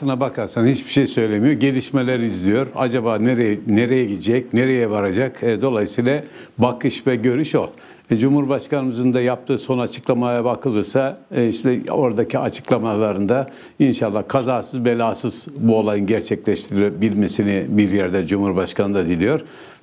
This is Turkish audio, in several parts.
aslına bakarsan hiçbir şey söylemiyor. Gelişmeler izliyor. Acaba nereye nereye gidecek, nereye varacak? E, dolayısıyla bakış ve görüş o. E, Cumhurbaşkanımızın da yaptığı son açıklamaya bakılırsa e, işte oradaki açıklamalarında inşallah kazasız belasız bu olayın gerçekleştirilebilmesini bir yerde Cumhurbaşkanı da diliyor.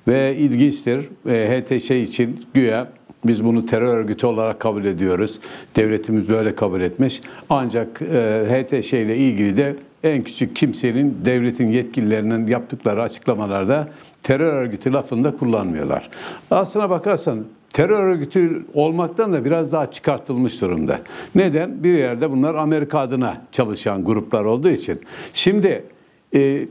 Ve ilginçtir e, HTŞ için güya biz bunu terör örgütü olarak kabul ediyoruz. Devletimiz böyle kabul etmiş. Ancak e, HTŞ ile ilgili de en küçük kimsenin devletin yetkililerinin yaptıkları açıklamalarda terör örgütü lafını da kullanmıyorlar. Aslına bakarsan terör örgütü olmaktan da biraz daha çıkartılmış durumda. Neden? Bir yerde bunlar Amerika adına çalışan gruplar olduğu için. Şimdi e,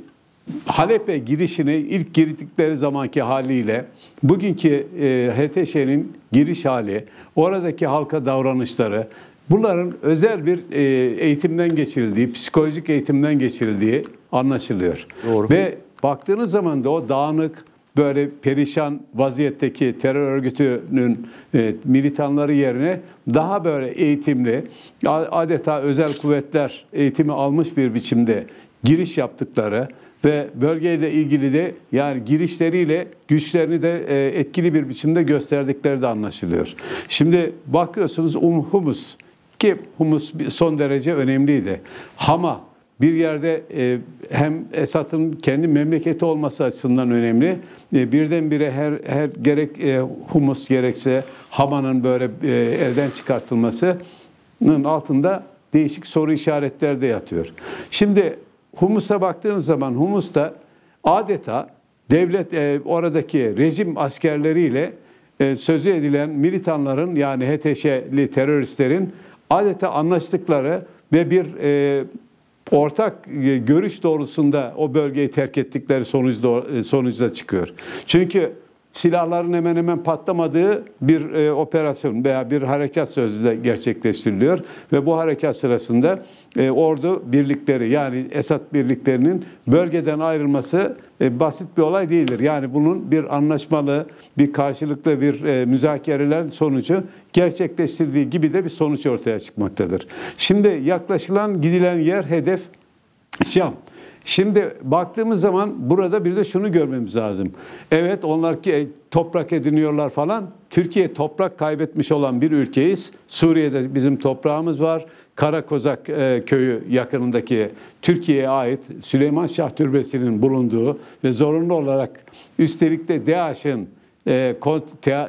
Halep'e girişini ilk girdikleri zamanki haliyle bugünkü e, HTŞ'nin giriş hali, oradaki halka davranışları Bunların özel bir e, eğitimden geçirildiği, psikolojik eğitimden geçirildiği anlaşılıyor. Doğru. Ve baktığınız zaman da o dağınık, böyle perişan vaziyetteki terör örgütünün e, militanları yerine daha böyle eğitimli, adeta özel kuvvetler eğitimi almış bir biçimde giriş yaptıkları ve bölgeyle ilgili de yani girişleriyle güçlerini de e, etkili bir biçimde gösterdikleri de anlaşılıyor. Şimdi bakıyorsunuz Um Humus ki humus son derece önemliydi. Hama bir yerde e, hem Esad'ın kendi memleketi olması açısından önemli. E, birdenbire her her gerek e, humus gerekse Hama'nın böyle e, elden çıkartılmasının altında değişik soru işaretleri de yatıyor. Şimdi humusa baktığınız zaman humus da adeta devlet e, oradaki rejim askerleriyle e, sözü edilen militanların yani HTŞ'li teröristlerin adeta anlaştıkları ve bir e, ortak e, görüş doğrusunda o bölgeyi terk ettikleri e, sonucu sonuca çıkıyor. Çünkü silahların hemen hemen patlamadığı bir e, operasyon veya bir harekat sözde gerçekleştiriliyor ve bu harekat sırasında e, ordu birlikleri yani Esad birliklerinin bölgeden ayrılması e, basit bir olay değildir. Yani bunun bir anlaşmalı, bir karşılıklı bir e, müzakereler sonucu gerçekleştirdiği gibi de bir sonuç ortaya çıkmaktadır. Şimdi yaklaşılan gidilen yer hedef Şam. Şimdi baktığımız zaman burada bir de şunu görmemiz lazım. Evet onlar ki e, toprak ediniyorlar falan. Türkiye toprak kaybetmiş olan bir ülkeyiz. Suriye'de bizim toprağımız var. Karakozak e, köyü yakınındaki Türkiye'ye ait Süleyman Şah Türbesi'nin bulunduğu ve zorunlu olarak üstelik de DAEŞ'in e,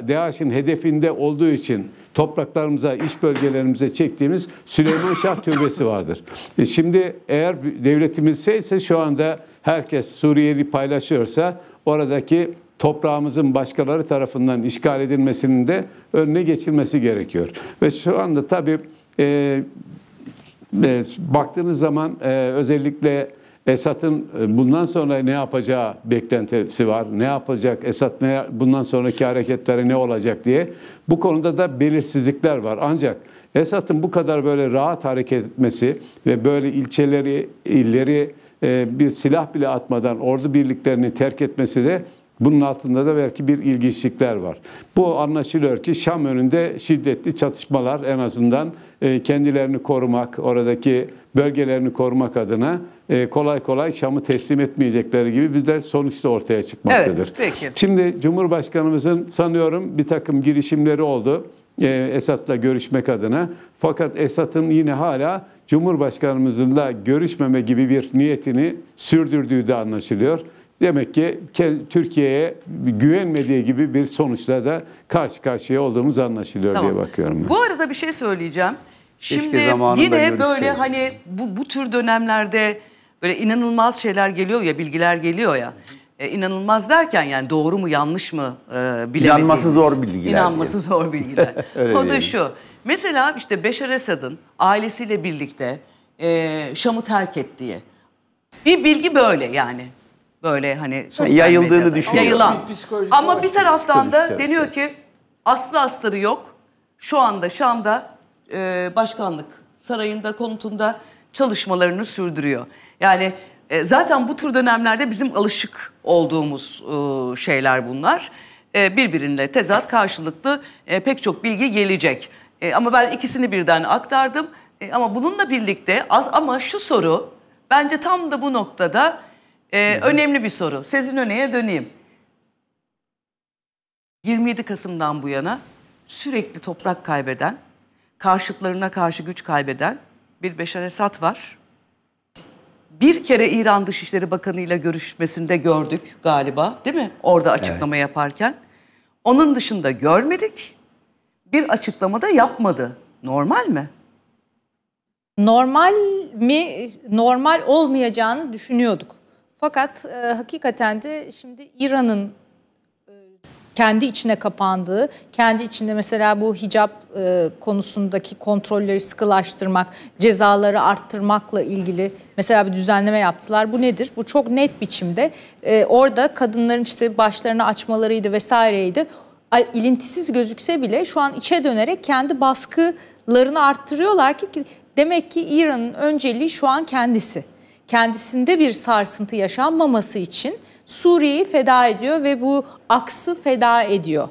DAEŞ'in hedefinde olduğu için topraklarımıza, iş bölgelerimize çektiğimiz Süleyman Şah Türbesi vardır. E şimdi eğer devletimizse ise şu anda herkes Suriyeli paylaşıyorsa oradaki toprağımızın başkaları tarafından işgal edilmesinin de önüne geçilmesi gerekiyor. Ve şu anda tabii e, e, baktığınız zaman e, özellikle Esat'ın e, bundan sonra ne yapacağı beklentisi var. Ne yapacak Esad ne bundan sonraki hareketleri ne olacak diye. Bu konuda da belirsizlikler var. Ancak Esat'ın bu kadar böyle rahat hareket etmesi ve böyle ilçeleri, illeri e, bir silah bile atmadan ordu birliklerini terk etmesi de bunun altında da belki bir ilginçlikler var. Bu anlaşılıyor ki Şam önünde şiddetli çatışmalar en azından e, kendilerini korumak, oradaki bölgelerini korumak adına e, kolay kolay Şam'ı teslim etmeyecekleri gibi bir de sonuçta ortaya çıkmaktadır. Evet, peki. Şimdi Cumhurbaşkanımızın sanıyorum bir takım girişimleri oldu. E, Esat'la görüşmek adına. Fakat Esat'ın yine hala Cumhurbaşkanımızla görüşmeme gibi bir niyetini sürdürdüğü de anlaşılıyor. Demek ki Türkiye'ye güvenmediği gibi bir sonuçla da karşı karşıya olduğumuz anlaşılıyor tamam. diye bakıyorum. Ben. Bu arada bir şey söyleyeceğim. Şimdi yine böyle hani bu, bu tür dönemlerde böyle inanılmaz şeyler geliyor ya bilgiler geliyor ya. E, inanılmaz derken yani doğru mu yanlış mı e, bilemediğimiz. İnanması zor bilgiler. İnanması diyelim. zor bilgiler. o şu. Mesela işte Beşar Esad'ın ailesiyle birlikte e, Şam'ı terk ettiği. Bir bilgi böyle yani. Böyle hani sosyal Yayıldığını medyada. düşünüyor. Yayılan. Bir Ama bir taraftan da deniyor ki aslı astarı yok. Şu anda Şam'da e, başkanlık sarayında konutunda çalışmalarını sürdürüyor. Yani e, zaten bu tür dönemlerde bizim alışık olduğumuz e, şeyler bunlar. E, birbirine tezat karşılıklı e, pek çok bilgi gelecek. ama ben ikisini birden aktardım. ama bununla birlikte az ama şu soru bence tam da bu noktada önemli bir soru. Sezin Öne'ye döneyim. 27 Kasım'dan bu yana sürekli toprak kaybeden, karşıtlarına karşı güç kaybeden bir Beşar Esad var. Bir kere İran Dışişleri Bakanı ile görüşmesinde gördük galiba değil mi? Orada açıklama evet. yaparken. Onun dışında görmedik. Bir açıklama da yapmadı. Normal mi? Normal mi? Normal olmayacağını düşünüyorduk. Fakat e, hakikaten de şimdi İran'ın kendi içine kapandığı, kendi içinde mesela bu hicap e, konusundaki kontrolleri sıkılaştırmak, cezaları arttırmakla ilgili mesela bir düzenleme yaptılar. Bu nedir? Bu çok net biçimde e, orada kadınların işte başlarını açmalarıydı vesaireydi. İlintisiz gözükse bile şu an içe dönerek kendi baskılarını arttırıyorlar ki demek ki İran'ın önceliği şu an kendisi kendisinde bir sarsıntı yaşanmaması için Suriye'yi feda ediyor ve bu aksı feda ediyor.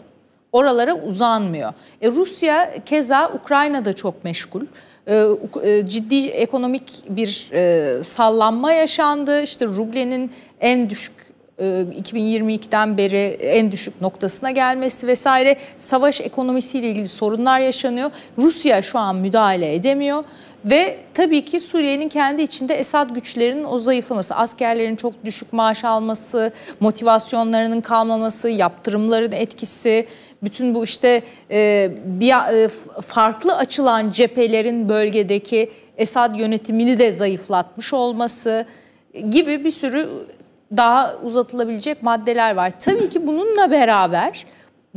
Oralara uzanmıyor. E, Rusya keza Ukrayna'da çok meşgul e, e, ciddi ekonomik bir e, sallanma yaşandı. İşte rublenin en düşük 2022'den beri en düşük noktasına gelmesi vesaire savaş ekonomisiyle ilgili sorunlar yaşanıyor. Rusya şu an müdahale edemiyor. Ve tabii ki Suriye'nin kendi içinde Esad güçlerinin o zayıflaması, askerlerin çok düşük maaş alması, motivasyonlarının kalmaması, yaptırımların etkisi, bütün bu işte e, bir, e, farklı açılan cephelerin bölgedeki Esad yönetimini de zayıflatmış olması gibi bir sürü daha uzatılabilecek maddeler var. Tabii ki bununla beraber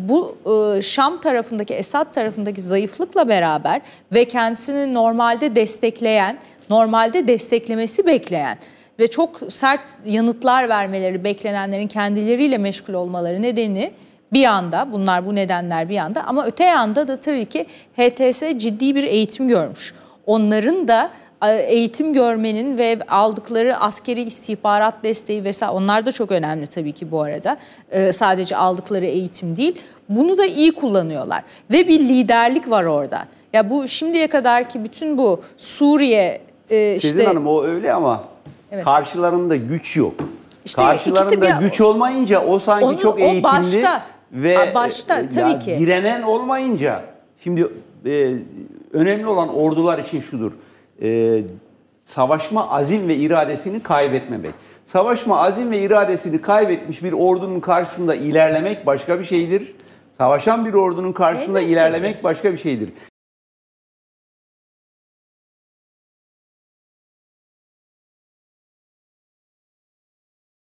bu e, Şam tarafındaki Esad tarafındaki zayıflıkla beraber ve kendisini normalde destekleyen, normalde desteklemesi bekleyen ve çok sert yanıtlar vermeleri beklenenlerin kendileriyle meşgul olmaları nedeni bir anda bunlar bu nedenler bir anda ama öte yanda da tabii ki HTS ciddi bir eğitim görmüş. Onların da eğitim görmenin ve aldıkları askeri istihbarat desteği vesaire onlar da çok önemli tabii ki bu arada. Ee, sadece aldıkları eğitim değil. Bunu da iyi kullanıyorlar ve bir liderlik var orada. Ya bu şimdiye kadar ki bütün bu Suriye e, işte Hanım o öyle ama evet. karşılarında güç yok. İşte karşılarında bir, güç olmayınca o sanki onu, çok eğitimli o başta, ve başta e, tabii ya, ki direnen olmayınca şimdi e, önemli olan ordular için şudur e, savaşma azim ve iradesini kaybetmemek. Savaşma azim ve iradesini kaybetmiş bir ordunun karşısında ilerlemek başka bir şeydir. Savaşan bir ordunun karşısında evet, ilerlemek başka bir şeydir.